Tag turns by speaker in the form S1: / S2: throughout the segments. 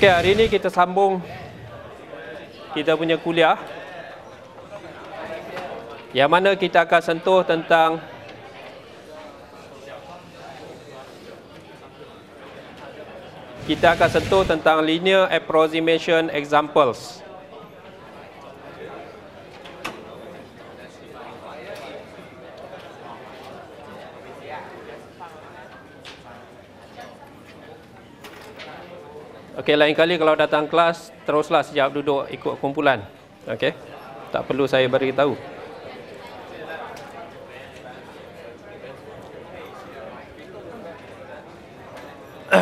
S1: Okey, hari ini kita sambung kita punya kuliah yang mana kita akan sentuh tentang kita akan sentuh tentang linear approximation examples. Okey, lain kali kalau datang kelas, teruslah sejak duduk ikut kumpulan. Okey. Tak perlu saya beri tahu.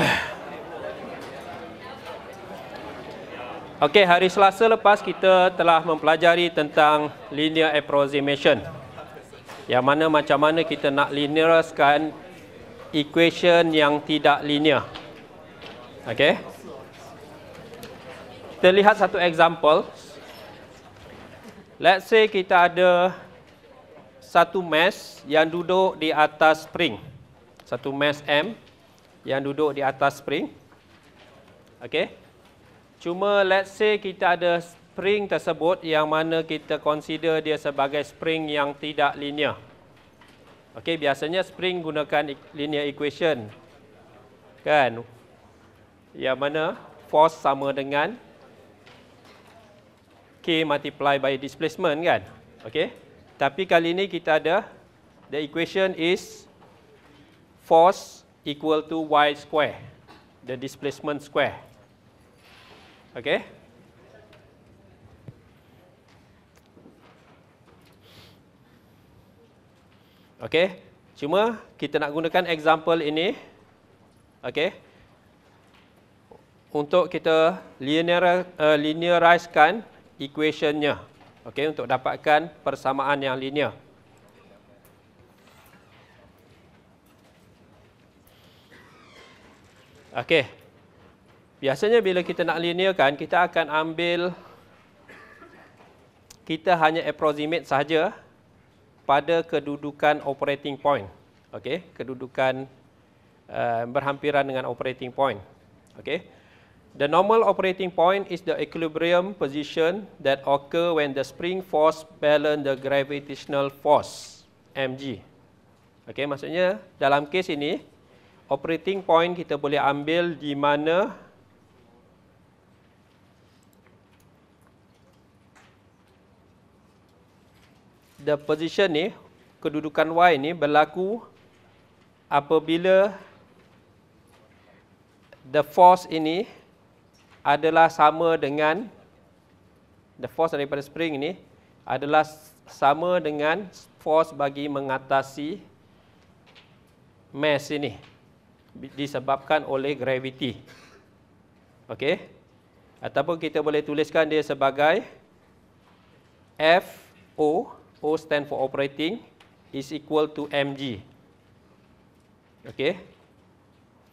S1: Okey, hari Selasa lepas kita telah mempelajari tentang linear approximation. Yang mana macam mana kita nak linearkan equation yang tidak linear. Okey. Kita lihat satu example. Let's say kita ada satu mass yang duduk di atas spring. Satu mass M yang duduk di atas spring. Okey. Cuma let's say kita ada spring tersebut yang mana kita consider dia sebagai spring yang tidak linear. Okey, biasanya spring gunakan e- linear equation. Kan? Yang mana force sama dengan multiply by displacement kan okey tapi kali ni kita ada the equation is force equal to y square the displacement square okey okey cuma kita nak gunakan example ini okey untuk kita linear, uh, eh, linearize kan equationnya okay, untuk dapatkan persamaan yang linear. Okey. Biasanya bila kita nak linearkan, kita akan ambil kita hanya approximate saja pada kedudukan operating point. Okey, kedudukan uh, berhampiran dengan operating point. Okey. The normal operating point is the equilibrium position that occur when the spring force balance the gravitational force, mg. Okay, maksudnya dalam kes ini, operating point kita boleh ambil di mana the position ni, kedudukan y ni berlaku apabila the force ini adalah sama dengan the force daripada spring ini adalah sama dengan force bagi mengatasi mass ini disebabkan oleh gravity. Okey. Ataupun kita boleh tuliskan dia sebagai F O O stand for operating is equal to mg. Okey.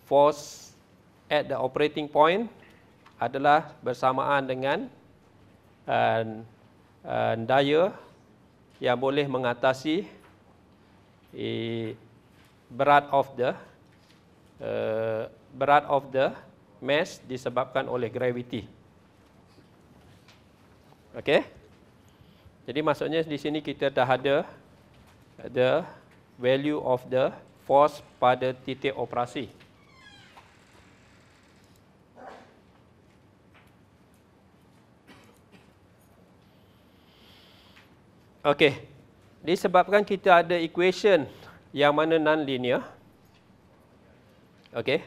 S1: Force at the operating point adalah bersamaan dengan uh, uh, daya yang boleh mengatasi uh, berat of the uh, berat of the mass disebabkan oleh gravity. Okey. Jadi maksudnya di sini kita dah ada the value of the force pada titik operasi. Okey. Disebabkan kita ada equation yang mana non-linear. Okey.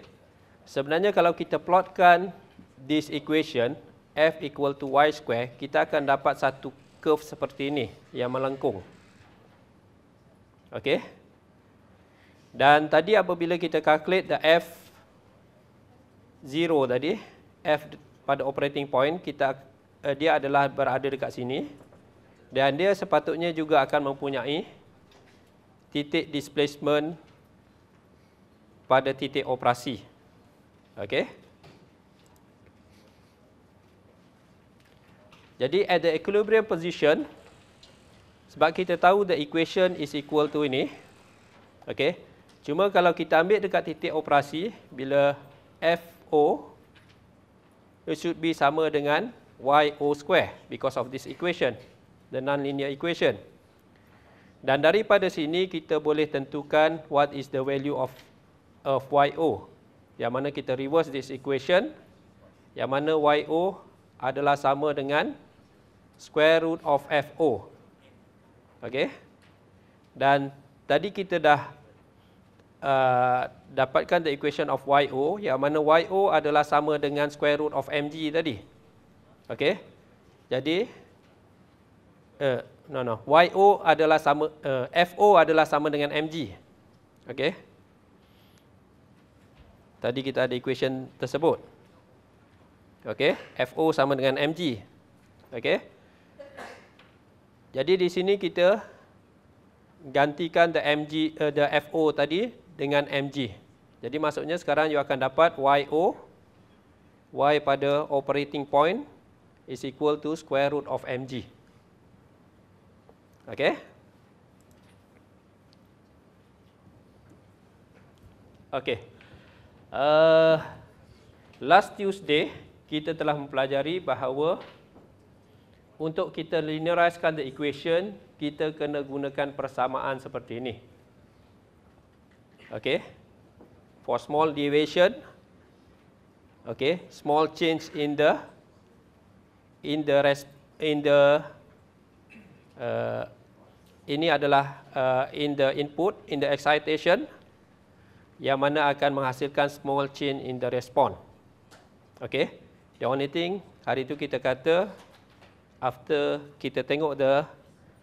S1: Sebenarnya kalau kita plotkan this equation, F equal to Y square, kita akan dapat satu curve seperti ini yang melengkung. Okey. Dan tadi apabila kita calculate the F 0 tadi, F pada operating point, kita eh, dia adalah berada dekat sini dan dia sepatutnya juga akan mempunyai titik displacement pada titik operasi. Okey. Jadi at the equilibrium position sebab kita tahu the equation is equal to ini. Okey. Cuma kalau kita ambil dekat titik operasi bila FO it should be sama dengan YO square because of this equation the nonlinear equation. Dan daripada sini kita boleh tentukan what is the value of of YO. Yang mana kita reverse this equation yang mana YO adalah sama dengan square root of FO. Okey. Dan tadi kita dah Uh, dapatkan the equation of YO yang mana YO adalah sama dengan square root of MG tadi. Okey. Jadi uh, no no YO adalah sama uh, eh, FO adalah sama dengan MG. Okey. Tadi kita ada equation tersebut. Okey, FO sama dengan MG. Okey. Jadi di sini kita gantikan the MG uh, eh, the FO tadi dengan MG. Jadi maksudnya sekarang you akan dapat YO Y pada operating point is equal to square root of MG. Okay. Okay. Uh, last Tuesday kita telah mempelajari bahawa untuk kita linearizekan the equation kita kena gunakan persamaan seperti ini. Okay. For small deviation. Okay. Small change in the in the res, in the uh, ini adalah uh, in the input, in the excitation yang mana akan menghasilkan small change in the response. Okay, the only thing hari itu kita kata after kita tengok the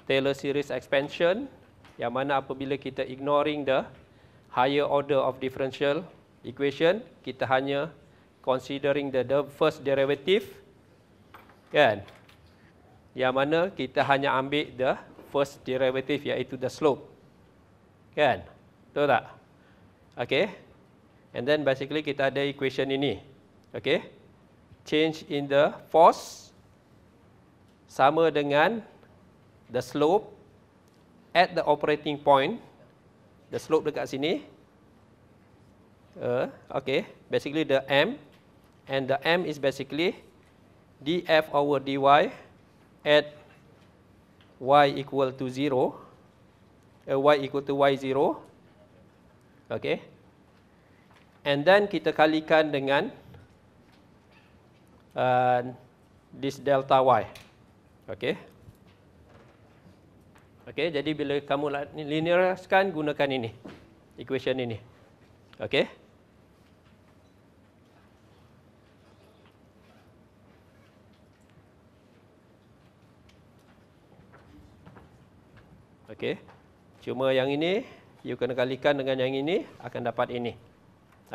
S1: Taylor series expansion yang mana apabila kita ignoring the higher order of differential equation kita hanya considering the, the first derivative kan yang mana kita hanya ambil the first derivative iaitu the slope. Kan? Betul tak? Okay. And then basically kita ada equation ini. Okay. Change in the force sama dengan the slope at the operating point. The slope dekat sini. Uh, eh, okay. Basically the M. And the M is basically df over dy at y equal to zero, uh, y equal to y zero, okay, and then kita kalikan dengan uh, this delta y, okay. Okay, jadi bila kamu linearkan gunakan ini, equation ini, okay. Okey. Cuma yang ini you kena kalikan dengan yang ini akan dapat ini.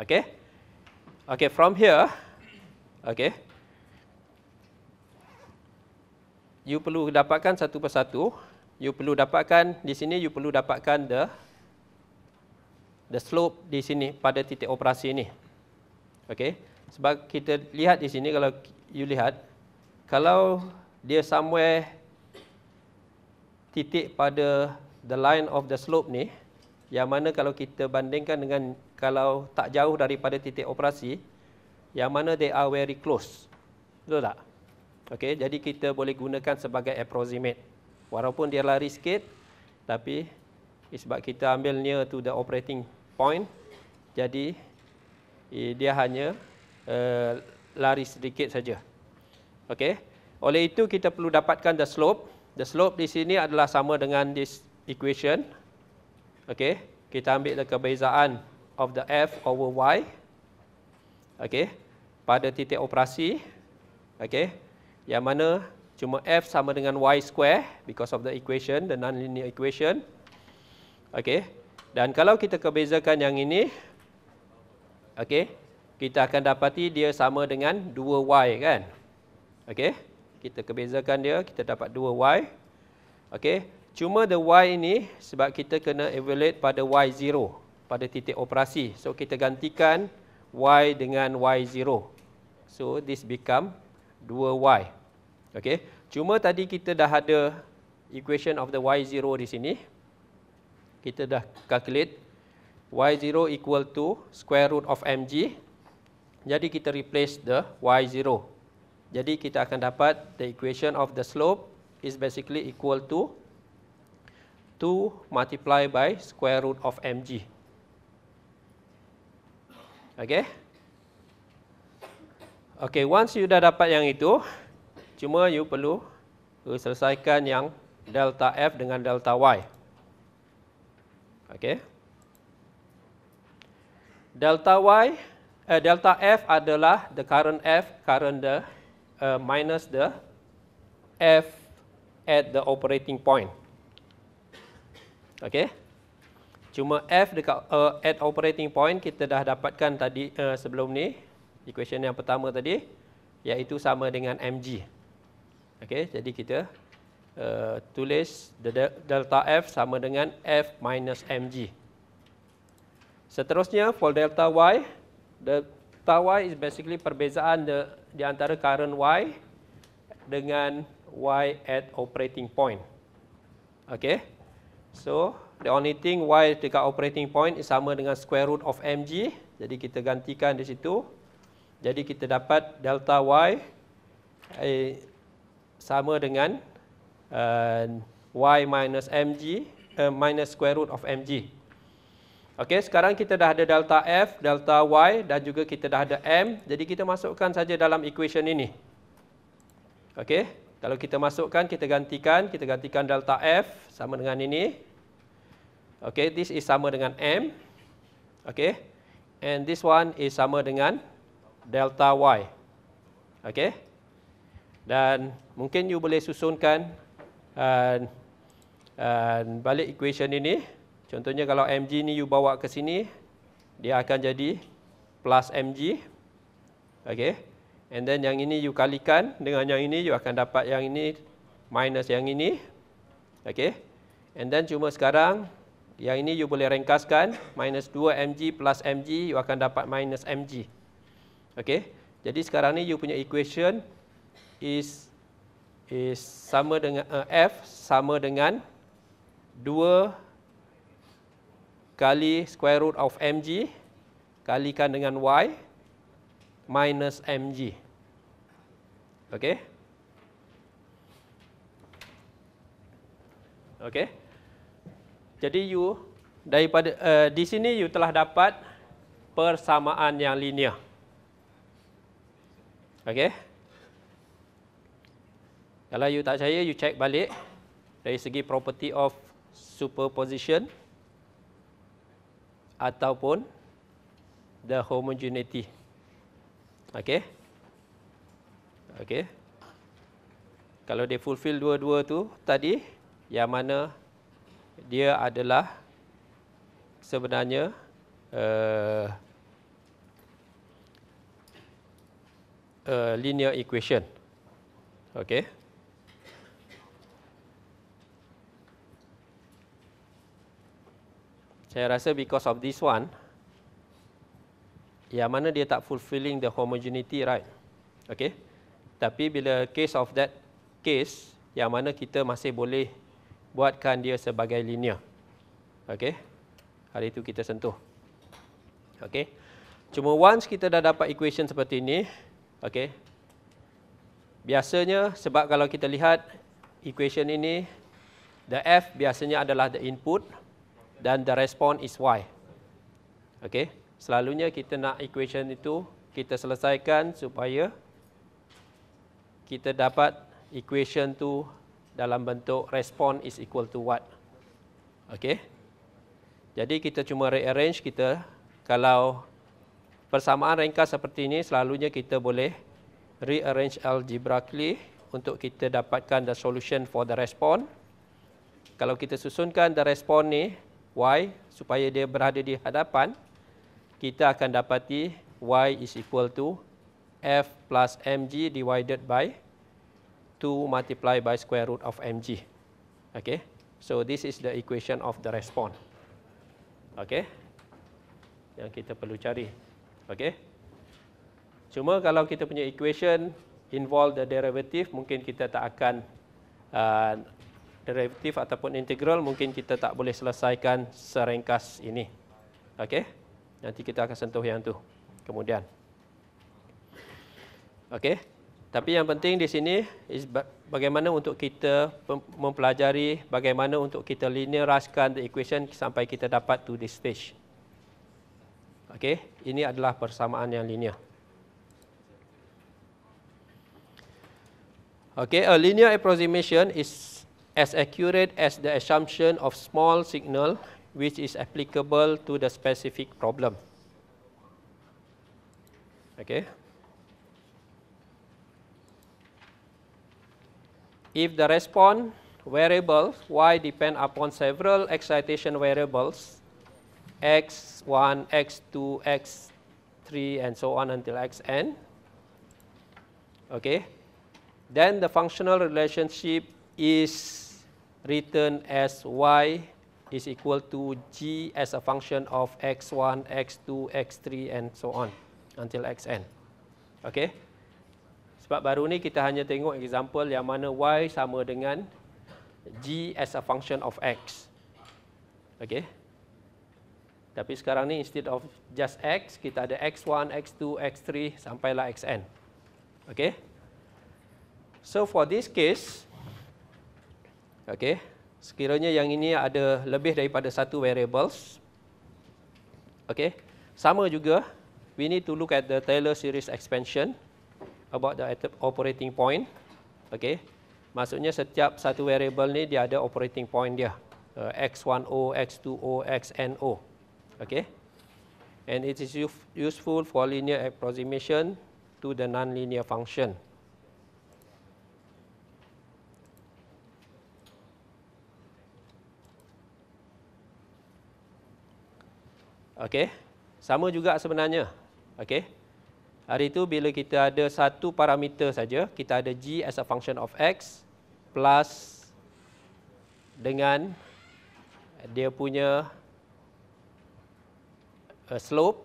S1: Okey. Okey, from here okey. You perlu dapatkan satu persatu. You perlu dapatkan di sini you perlu dapatkan the the slope di sini pada titik operasi ini. Okey. Sebab kita lihat di sini kalau you lihat kalau dia somewhere titik pada the line of the slope ni yang mana kalau kita bandingkan dengan kalau tak jauh daripada titik operasi yang mana they are very close betul tak okey jadi kita boleh gunakan sebagai approximate walaupun dia lari sikit tapi sebab kita ambil near to the operating point jadi dia hanya uh, lari sedikit saja okey oleh itu kita perlu dapatkan the slope The slope di sini adalah sama dengan this equation. Okay, kita ambil kebezaan of the f over y. Okay, pada titik operasi. Okay, yang mana cuma f sama dengan y square because of the equation, the nonlinear equation. Okay, dan kalau kita kebezakan yang ini, okay, kita akan dapati dia sama dengan 2y kan? Okay kita kebezakan dia kita dapat dua y okey cuma the y ini sebab kita kena evaluate pada y0 pada titik operasi so kita gantikan y dengan y0 so this become 2y okey cuma tadi kita dah ada equation of the y0 di sini kita dah calculate y0 equal to square root of mg jadi kita replace the y0 jadi kita akan dapat the equation of the slope is basically equal to 2 multiply by square root of mg. Okay. Okay, once you dah dapat yang itu, cuma you perlu uh, selesaikan yang delta F dengan delta Y. Okay. Delta Y, eh, delta F adalah the current F, current the uh, minus the F at the operating point. Okay. Cuma F dekat uh, at operating point kita dah dapatkan tadi uh, sebelum ni. Equation yang pertama tadi. Iaitu sama dengan MG. Okay. Jadi kita uh, tulis the delta F sama dengan F minus MG. Seterusnya for delta Y tau y is basically perbezaan de, di antara current y dengan y at operating point. Okay. So, the only thing y dekat operating point is sama dengan square root of mg. Jadi, kita gantikan di situ. Jadi, kita dapat delta y eh, sama dengan uh, y minus mg, uh, eh, minus square root of mg. Okey, sekarang kita dah ada delta F, delta Y dan juga kita dah ada M. Jadi kita masukkan saja dalam equation ini. Okey, kalau kita masukkan, kita gantikan. Kita gantikan delta F sama dengan ini. Okey, this is sama dengan M. Okey, and this one is sama dengan delta Y. Okey, dan mungkin you boleh susunkan uh, uh, balik equation ini. Contohnya kalau mg ni you bawa ke sini, dia akan jadi plus mg. Okay. And then yang ini you kalikan dengan yang ini, you akan dapat yang ini minus yang ini. Okay. And then cuma sekarang, yang ini you boleh ringkaskan, minus 2 mg plus mg, you akan dapat minus mg. Okay. Jadi sekarang ni you punya equation is is sama dengan uh, F sama dengan kali square root of mg kalikan dengan y minus mg. Okey. Okey. Jadi u daripada uh, di sini u telah dapat persamaan yang linear. Okey. Kalau you tak percaya, you check balik dari segi property of superposition ataupun the homogeneity. Okey. Okey. Kalau dia fulfill dua-dua tu tadi yang mana dia adalah sebenarnya uh, uh, linear equation. Okey. Saya rasa because of this one yang mana dia tak fulfilling the homogeneity right. Okay. Tapi bila case of that case yang mana kita masih boleh buatkan dia sebagai linear. Okay. Hari itu kita sentuh. Okay. Cuma once kita dah dapat equation seperti ini. Okay. Biasanya sebab kalau kita lihat equation ini the F biasanya adalah the input dan the response is y. Okey, selalunya kita nak equation itu kita selesaikan supaya kita dapat equation tu dalam bentuk response is equal to what. Okey. Jadi kita cuma rearrange kita kalau persamaan ringkas seperti ini selalunya kita boleh rearrange algebraically untuk kita dapatkan the solution for the response. Kalau kita susunkan the response ni Y supaya dia berada di hadapan kita akan dapati Y is equal to F plus MG divided by 2 multiply by square root of MG Okay, so this is the equation of the response Okay yang kita perlu cari Okay cuma kalau kita punya equation involve the derivative mungkin kita tak akan uh, derivatif ataupun integral mungkin kita tak boleh selesaikan seringkas ini. Okey. Nanti kita akan sentuh yang tu kemudian. Okey. Tapi yang penting di sini is bagaimana untuk kita mempelajari bagaimana untuk kita linearaskan the equation sampai kita dapat to this stage. Okey, ini adalah persamaan yang linear. Okey, a linear approximation is as accurate as the assumption of small signal which is applicable to the specific problem. Okay. If the response variable y depend upon several excitation variables x1, x2, x3 and so on until xn, okay, then the functional relationship is written as y is equal to g as a function of x1, x2, x3 and so on until xn. Okay. Sebab baru ni kita hanya tengok example yang mana y sama dengan g as a function of x. Okay. Tapi sekarang ni instead of just x, kita ada x1, x2, x3 sampailah xn. Okay. So for this case, Okey. Sekiranya yang ini ada lebih daripada satu variables. Okey. Sama juga we need to look at the Taylor series expansion about the operating point. Okey. Maksudnya setiap satu variable ni dia ada operating point dia. Uh, eh, x10, x20, xno. Okey. And it is useful for linear approximation to the nonlinear function. Okey. Sama juga sebenarnya. Okey. Hari itu bila kita ada satu parameter saja, kita ada g as a function of x plus dengan dia punya uh, slope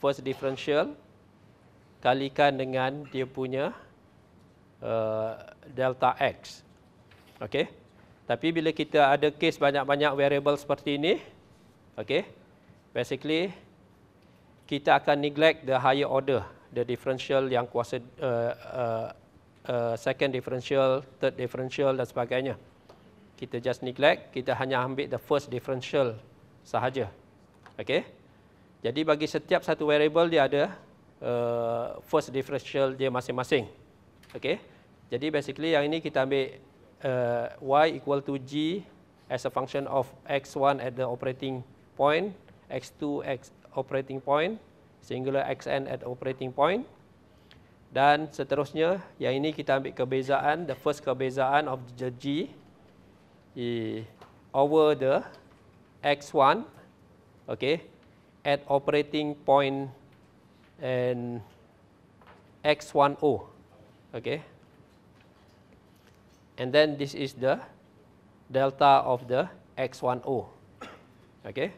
S1: first differential kalikan dengan dia punya uh, delta x. Okey. Tapi bila kita ada case banyak-banyak variable seperti ini, okey basically kita akan neglect the higher order the differential yang kuasa uh, uh, uh, second differential third differential dan sebagainya kita just neglect kita hanya ambil the first differential sahaja okey jadi bagi setiap satu variable dia ada uh, first differential dia masing-masing okey jadi basically yang ini kita ambil uh, y equal to g as a function of x1 at the operating point x2 x operating point, singular xn at operating point. Dan seterusnya, yang ini kita ambil kebezaan, the first kebezaan of the g over the x1 okay, at operating point and x1o. Okay. And then this is the delta of the x1o. Okay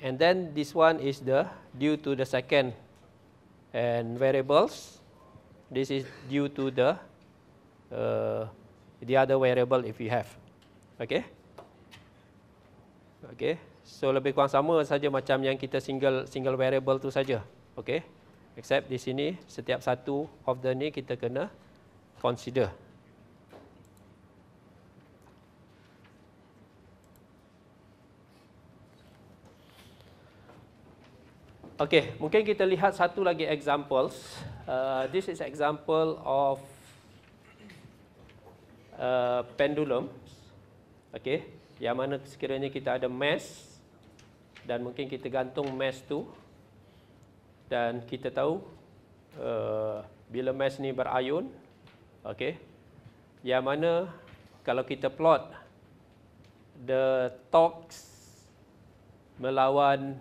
S1: and then this one is the due to the second and variables this is due to the uh, the other variable if you have okay okay so lebih kurang sama saja macam yang kita single single variable tu saja okay except di sini setiap satu of the ni kita kena consider Okay, mungkin kita lihat satu lagi examples. Uh, this is example of uh, pendulum. Okay, yang mana sekiranya kita ada mass dan mungkin kita gantung mass tu dan kita tahu uh, bila mass ni berayun, okay, yang mana kalau kita plot the torque melawan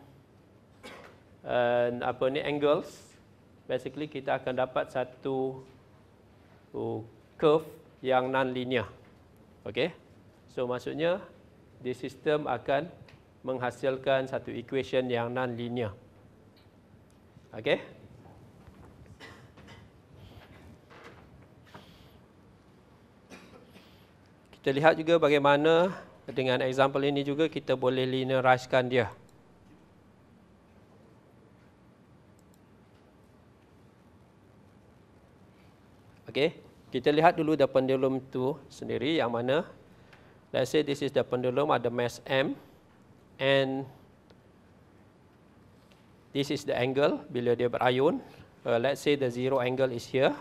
S1: uh, apa ni angles basically kita akan dapat satu uh, curve yang non linear okey so maksudnya the system akan menghasilkan satu equation yang non linear okey kita lihat juga bagaimana dengan example ini juga kita boleh linearize dia Okey. Kita lihat dulu the pendulum tu sendiri yang mana let's say this is the pendulum ada mass M and this is the angle bila dia berayun. Uh, let's say the zero angle is here.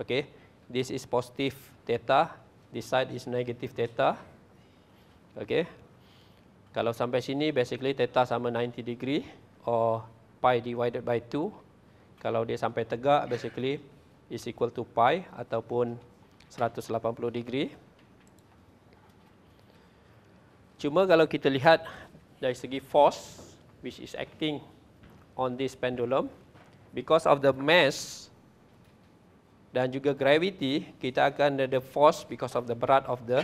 S1: Okay, This is positive theta, this side is negative theta. Okay, Kalau sampai sini basically theta sama 90 degree or pi divided by 2. Kalau dia sampai tegak basically is equal to pi ataupun 180 degree. Cuma kalau kita lihat dari segi force which is acting on this pendulum because of the mass dan juga gravity kita akan ada the force because of the berat of the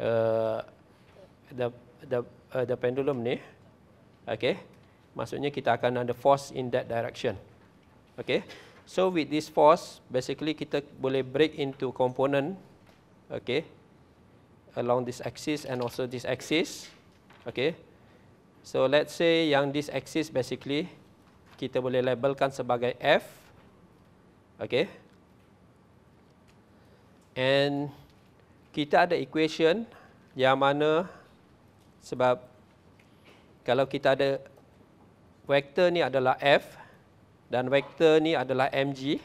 S1: uh, the the uh, the pendulum ni okey maksudnya kita akan ada force in that direction okey So with this force, basically kita boleh break into component, okay, along this axis and also this axis, okay. So let's say yang this axis basically kita boleh labelkan sebagai F, okay. And kita ada equation yang mana sebab kalau kita ada vektor ni adalah F, dan vektor ni adalah mg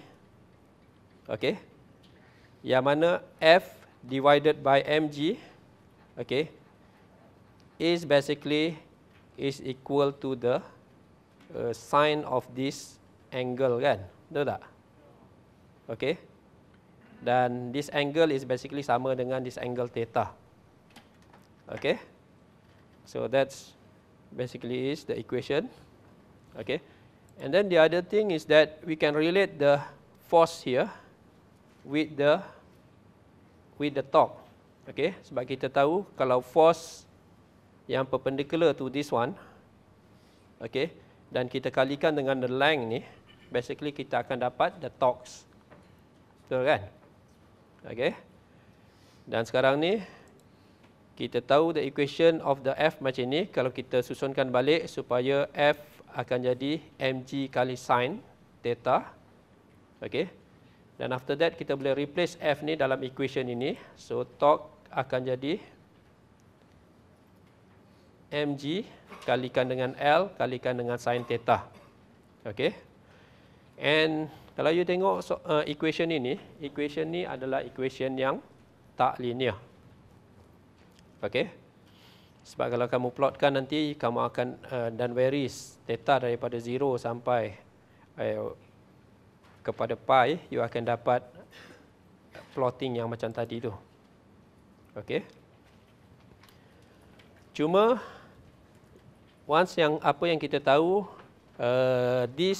S1: okey yang mana f divided by mg okey is basically is equal to the uh, sine of this angle kan betul tak okey dan this angle is basically sama dengan this angle theta okey so that's basically is the equation okey And then the other thing is that we can relate the force here with the with the torque. Okay, sebab kita tahu kalau force yang perpendicular to this one, okay, dan kita kalikan dengan the length ni, basically kita akan dapat the torques. Betul kan? Okay. Dan sekarang ni, kita tahu the equation of the F macam ni, kalau kita susunkan balik supaya F akan jadi mg kali sin theta. Okey. Dan after that kita boleh replace f ni dalam equation ini. So torque akan jadi mg kalikan dengan l kalikan dengan sin theta. Okey. And kalau you tengok so, uh, equation ini, equation ni adalah equation yang tak linear. Okey. Sebab kalau kamu plotkan nanti kamu akan uh, dan where theta daripada 0 sampai uh, kepada pi you akan dapat plotting yang macam tadi tu. Okey. Cuma once yang apa yang kita tahu uh, this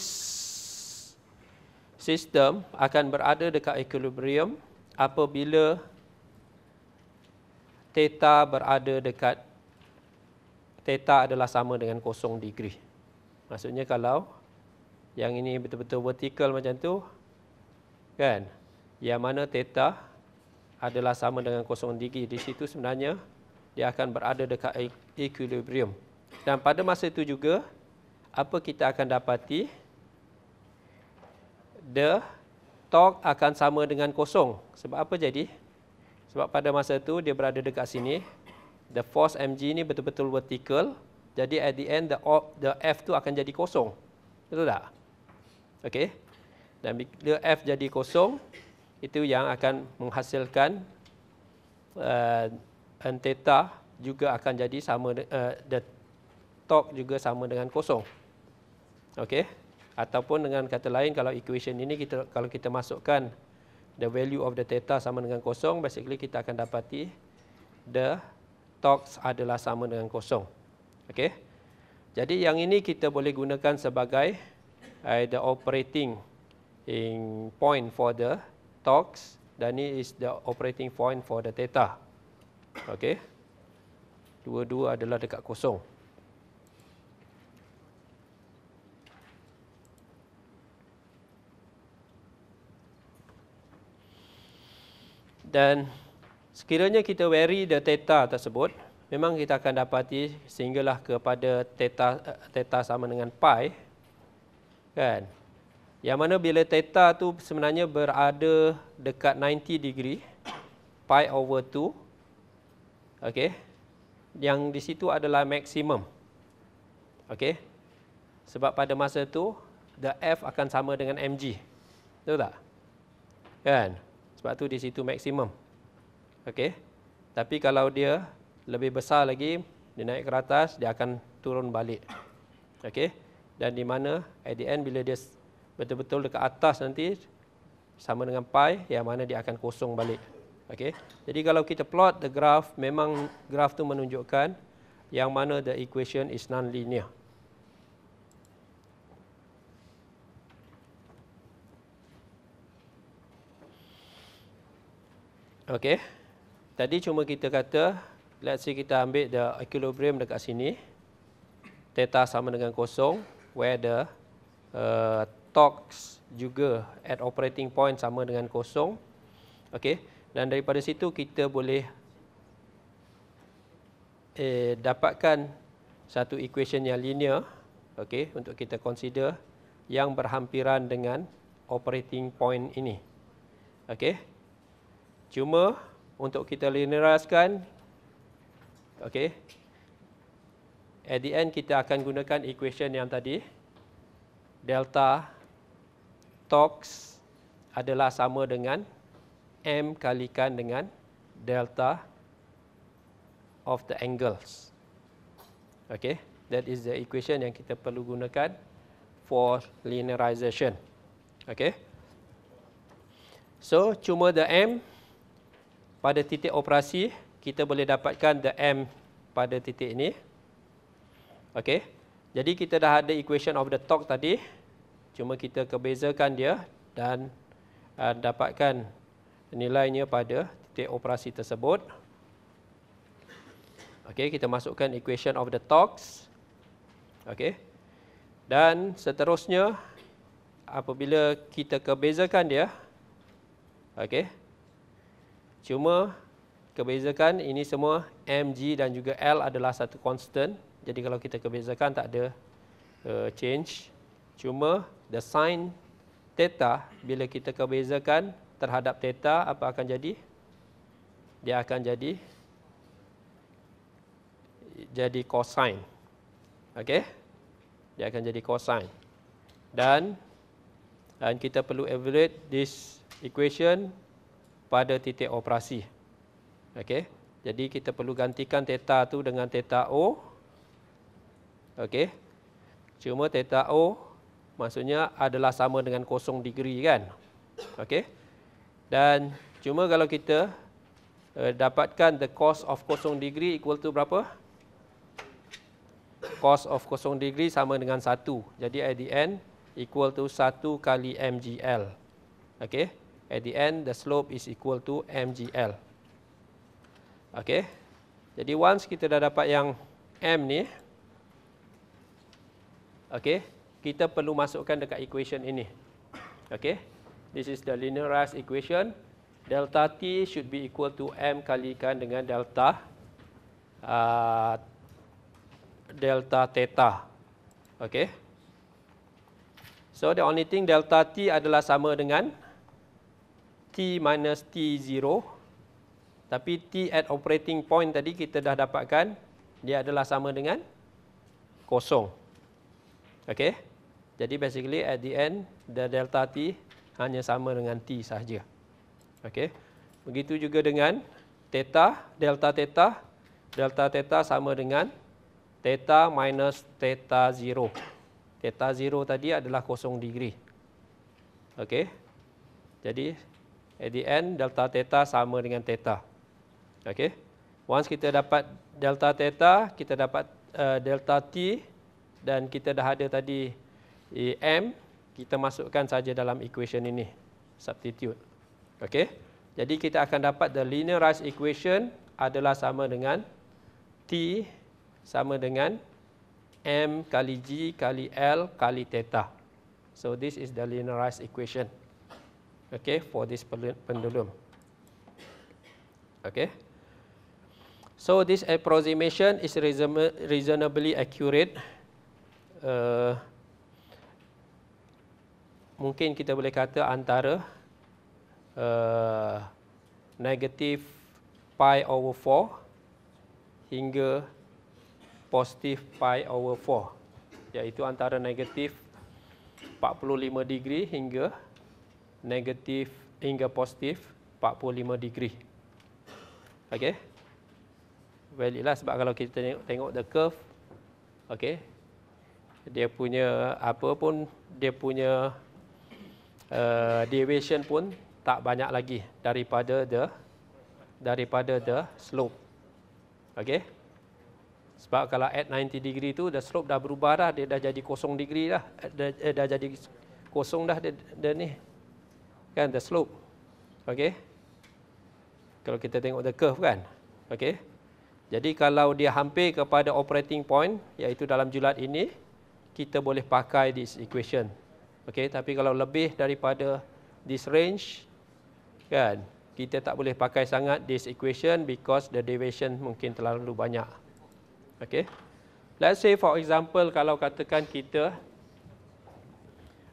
S1: system akan berada dekat equilibrium apabila theta berada dekat 0 theta adalah sama dengan kosong degree. Maksudnya kalau yang ini betul-betul vertikal macam tu, kan? Yang mana theta adalah sama dengan kosong degree di situ sebenarnya dia akan berada dekat e- equilibrium. Dan pada masa itu juga apa kita akan dapati the torque akan sama dengan kosong. Sebab apa jadi? Sebab pada masa itu dia berada dekat sini, the force mg ni betul-betul vertical. Jadi at the end the op, the F tu akan jadi kosong. Betul tak? Okey. Dan bila F jadi kosong, itu yang akan menghasilkan uh, n theta juga akan jadi sama uh, the torque juga sama dengan kosong. Okey. Ataupun dengan kata lain kalau equation ini kita kalau kita masukkan the value of the theta sama dengan kosong, basically kita akan dapati the detox adalah sama dengan kosong. Okey. Jadi yang ini kita boleh gunakan sebagai uh, the operating point for the tox dan ini is the operating point for the theta. Okey. Dua-dua adalah dekat kosong. Dan Sekiranya kita wary the theta tersebut, memang kita akan dapati sehinggalah kepada theta theta sama dengan pi. Kan? Yang mana bila theta tu sebenarnya berada dekat 90 degree, pi over 2. Okey. Yang di situ adalah maksimum. Okey. Sebab pada masa tu the F akan sama dengan mg. Betul tak? Kan? Sebab tu di situ maksimum okey tapi kalau dia lebih besar lagi dia naik ke atas dia akan turun balik okey dan di mana at the end bila dia betul-betul dekat atas nanti sama dengan pi yang mana dia akan kosong balik okey jadi kalau kita plot the graph memang graph tu menunjukkan yang mana the equation is non-linear. Okay. Tadi cuma kita kata, let's say kita ambil the equilibrium dekat sini. Theta sama dengan kosong. Where the uh, torque juga at operating point sama dengan kosong. Okay. Dan daripada situ kita boleh eh, dapatkan satu equation yang linear. Okay, untuk kita consider yang berhampiran dengan operating point ini. Okay. Cuma untuk kita lineraskan. Okey. At the end kita akan gunakan equation yang tadi. Delta tox adalah sama dengan m kalikan dengan delta of the angles. Okey, that is the equation yang kita perlu gunakan for linearization. Okey. So cuma the m pada titik operasi kita boleh dapatkan the M pada titik ini. Okey. Jadi kita dah ada equation of the torque tadi. Cuma kita kebezakan dia dan uh, dapatkan nilainya pada titik operasi tersebut. Okey, kita masukkan equation of the torques. Okey. Dan seterusnya apabila kita kebezakan dia okey Cuma kebezakan ini semua mg dan juga l adalah satu constant. Jadi kalau kita kebezakan tak ada uh, change. Cuma the sign theta bila kita kebezakan terhadap theta apa akan jadi? Dia akan jadi jadi cosine. Okey. Dia akan jadi cosine. Dan dan kita perlu evaluate this equation pada titik operasi. Okey. Jadi kita perlu gantikan Teta tu dengan Teta O. Okey. Cuma Teta O maksudnya adalah sama dengan kosong degree kan. Okey. Dan cuma kalau kita uh, dapatkan the cos of kosong degree equal to berapa? Cos of kosong degree sama dengan 1. Jadi at the end equal to 1 kali MGL. Okey at the end the slope is equal to MGL. Okay. Jadi once kita dah dapat yang M ni. Okay. Kita perlu masukkan dekat equation ini. Okay. This is the linearized equation. Delta T should be equal to M kalikan dengan delta. Uh, delta theta. Okay. So the only thing delta T adalah sama dengan t minus t0 tapi t at operating point tadi kita dah dapatkan dia adalah sama dengan kosong okey jadi basically at the end the delta t hanya sama dengan t sahaja okey begitu juga dengan theta delta theta delta theta sama dengan theta minus theta 0 theta 0 tadi adalah kosong degree okey jadi at the end delta theta sama dengan theta. Okay. Once kita dapat delta theta, kita dapat uh, delta t dan kita dah ada tadi eh, m, kita masukkan saja dalam equation ini, substitute. Okay. Jadi kita akan dapat the linearized equation adalah sama dengan t sama dengan m kali g kali l kali theta. So this is the linearized equation okay for this pendulum okay so this approximation is reasonably accurate uh, mungkin kita boleh kata antara uh, negative pi over 4 hingga positif pi over 4 iaitu antara negatif 45 degree hingga negatif hingga positif 45 degree. okay? Well, ialah sebab kalau kita tengok, tengok the curve, okay? Dia punya apa pun dia punya uh, deviation pun tak banyak lagi daripada the daripada the slope. okay? Sebab kalau at 90 degree tu the slope dah berubah dah, dia dah jadi kosong degree dah. Dia, dia eh, dah jadi kosong dah dia, dia ni kan the slope okey kalau kita tengok the curve kan okey jadi kalau dia hampir kepada operating point iaitu dalam julat ini kita boleh pakai this equation okey tapi kalau lebih daripada this range kan kita tak boleh pakai sangat this equation because the deviation mungkin terlalu banyak okey let's say for example kalau katakan kita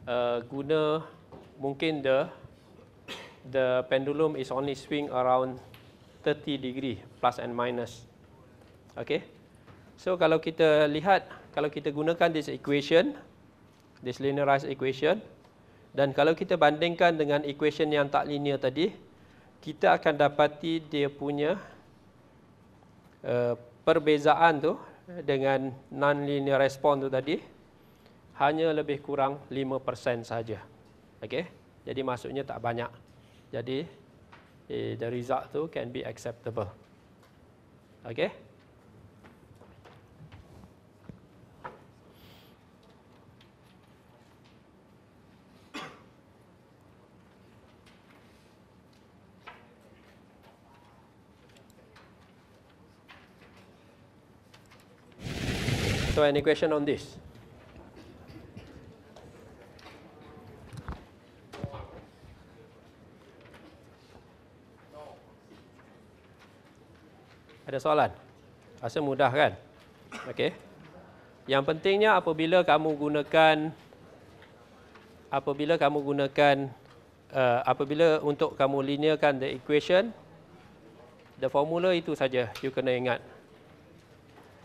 S1: uh, guna mungkin the the pendulum is only swing around 30 degree plus and minus. Okay. So kalau kita lihat, kalau kita gunakan this equation, this linearized equation, dan kalau kita bandingkan dengan equation yang tak linear tadi, kita akan dapati dia punya uh, perbezaan tu dengan non-linear response tu tadi hanya lebih kurang 5% saja. Okey. Jadi maksudnya tak banyak. Jadi eh, the result tu can be acceptable. Okay? So any question on this? Ada soalan? Rasa mudah kan? Okey. Yang pentingnya apabila kamu gunakan apabila kamu gunakan uh, apabila untuk kamu linearkan the equation the formula itu saja you kena ingat.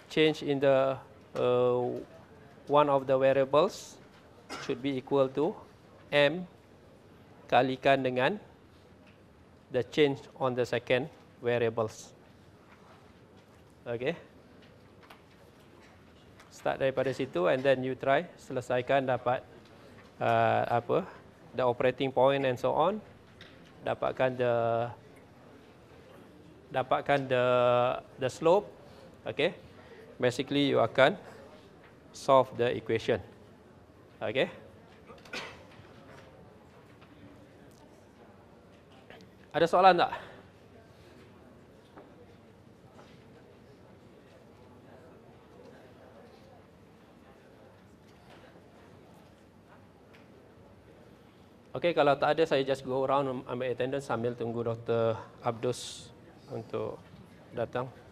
S1: Change in the uh, one of the variables should be equal to m kalikan dengan the change on the second variables. Okay. Start daripada situ and then you try selesaikan dapat uh, apa the operating point and so on. Dapatkan the dapatkan the the slope. Okay. Basically you akan solve the equation. Okay. Ada soalan tak? Okey, kalau tak ada saya just go round ambil attendance sambil tunggu Dr. Abdus untuk datang.